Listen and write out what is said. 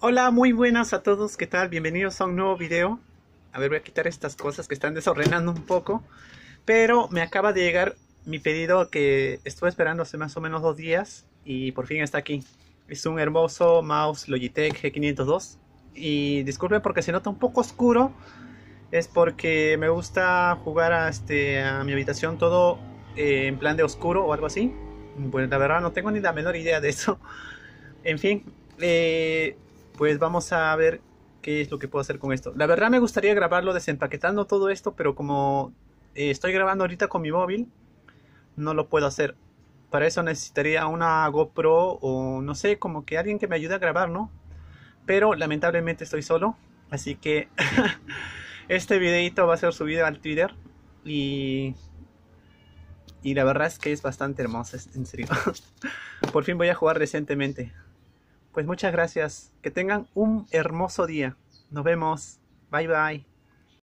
Hola, muy buenas a todos, ¿qué tal? Bienvenidos a un nuevo video. A ver, voy a quitar estas cosas que están desordenando un poco. Pero me acaba de llegar mi pedido que estuve esperando hace más o menos dos días y por fin está aquí. Es un hermoso mouse Logitech G502. Y disculpen porque se nota un poco oscuro. Es porque me gusta jugar a, este, a mi habitación todo eh, en plan de oscuro o algo así. Bueno, la verdad no tengo ni la menor idea de eso. En fin, eh, pues vamos a ver qué es lo que puedo hacer con esto. La verdad me gustaría grabarlo desempaquetando todo esto, pero como eh, estoy grabando ahorita con mi móvil, no lo puedo hacer. Para eso necesitaría una GoPro o no sé, como que alguien que me ayude a grabar, ¿no? Pero lamentablemente estoy solo, así que este videito va a ser subido al Twitter y... Y la verdad es que es bastante hermoso, en serio. Por fin voy a jugar recientemente pues muchas gracias. Que tengan un hermoso día. Nos vemos. Bye bye.